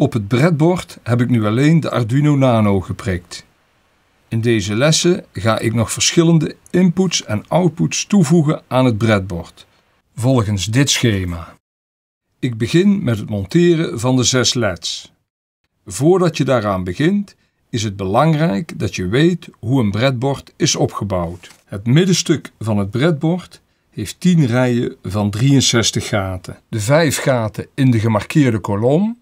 Op het breadboard heb ik nu alleen de Arduino Nano geprikt. In deze lessen ga ik nog verschillende inputs en outputs toevoegen aan het breadboard, volgens dit schema. Ik begin met het monteren van de zes LEDs. Voordat je daaraan begint, is het belangrijk dat je weet hoe een breadboard is opgebouwd. Het middenstuk van het breadboard heeft 10 rijen van 63 gaten. De 5 gaten in de gemarkeerde kolom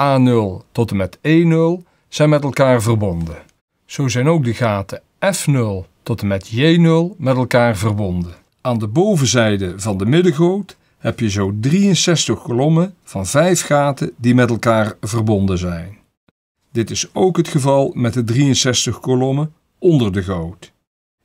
A0 tot en met E0 zijn met elkaar verbonden. Zo zijn ook de gaten F0 tot en met J0 met elkaar verbonden. Aan de bovenzijde van de middengoot heb je zo 63 kolommen van 5 gaten die met elkaar verbonden zijn. Dit is ook het geval met de 63 kolommen onder de goot.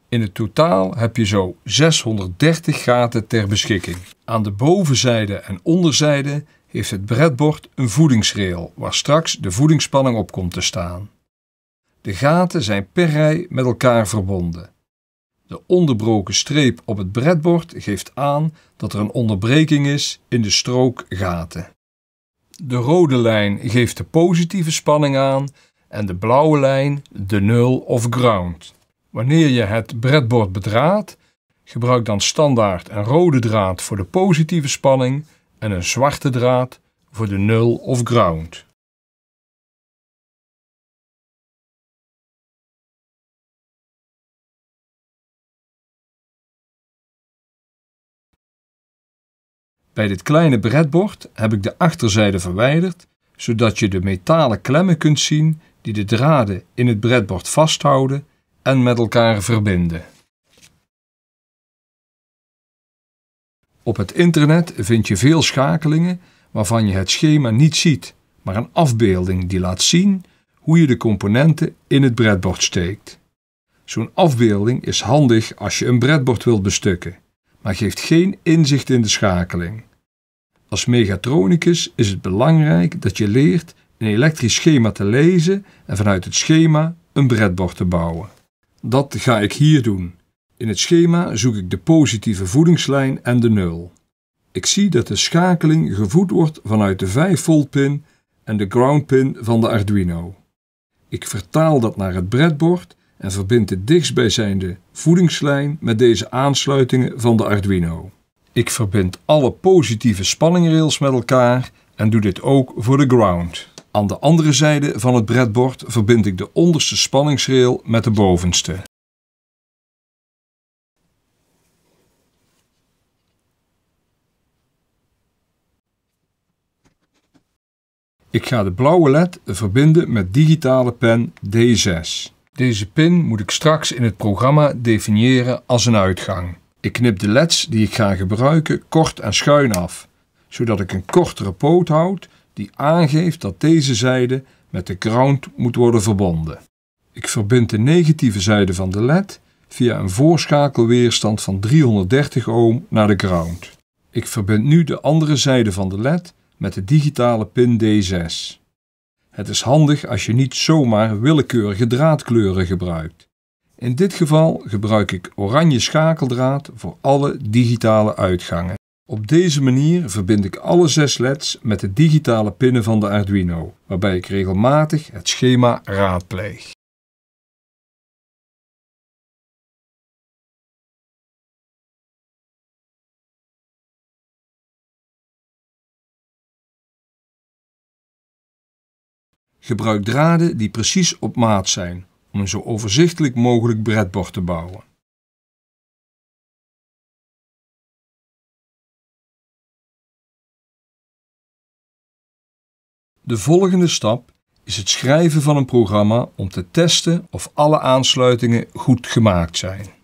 In het totaal heb je zo 630 gaten ter beschikking. Aan de bovenzijde en onderzijde heeft het bredbord een voedingsrail waar straks de voedingsspanning op komt te staan. De gaten zijn per rij met elkaar verbonden. De onderbroken streep op het bredbord geeft aan dat er een onderbreking is in de strook gaten. De rode lijn geeft de positieve spanning aan en de blauwe lijn de nul of ground. Wanneer je het bredbord bedraadt, gebruik dan standaard een rode draad voor de positieve spanning en een zwarte draad voor de nul of ground. Bij dit kleine bredbord heb ik de achterzijde verwijderd, zodat je de metalen klemmen kunt zien die de draden in het bredbord vasthouden en met elkaar verbinden. Op het internet vind je veel schakelingen waarvan je het schema niet ziet, maar een afbeelding die laat zien hoe je de componenten in het breadboard steekt. Zo'n afbeelding is handig als je een breadboard wilt bestukken, maar geeft geen inzicht in de schakeling. Als mechatronicus is het belangrijk dat je leert een elektrisch schema te lezen en vanuit het schema een breadboard te bouwen. Dat ga ik hier doen. In het schema zoek ik de positieve voedingslijn en de nul. Ik zie dat de schakeling gevoed wordt vanuit de 5 volt pin en de ground pin van de Arduino. Ik vertaal dat naar het breadboard en verbind de dichtstbijzijnde voedingslijn met deze aansluitingen van de Arduino. Ik verbind alle positieve spanningrails met elkaar en doe dit ook voor de ground. Aan de andere zijde van het breadboard verbind ik de onderste spanningsrail met de bovenste. Ik ga de blauwe led verbinden met digitale pen D6. Deze pin moet ik straks in het programma definiëren als een uitgang. Ik knip de leds die ik ga gebruiken kort en schuin af, zodat ik een kortere poot houd die aangeeft dat deze zijde met de ground moet worden verbonden. Ik verbind de negatieve zijde van de led via een voorschakelweerstand van 330 ohm naar de ground. Ik verbind nu de andere zijde van de led met de digitale pin D6. Het is handig als je niet zomaar willekeurige draadkleuren gebruikt. In dit geval gebruik ik oranje schakeldraad voor alle digitale uitgangen. Op deze manier verbind ik alle zes LEDs met de digitale pinnen van de Arduino, waarbij ik regelmatig het schema raadpleeg. Gebruik draden die precies op maat zijn om een zo overzichtelijk mogelijk breadboard te bouwen. De volgende stap is het schrijven van een programma om te testen of alle aansluitingen goed gemaakt zijn.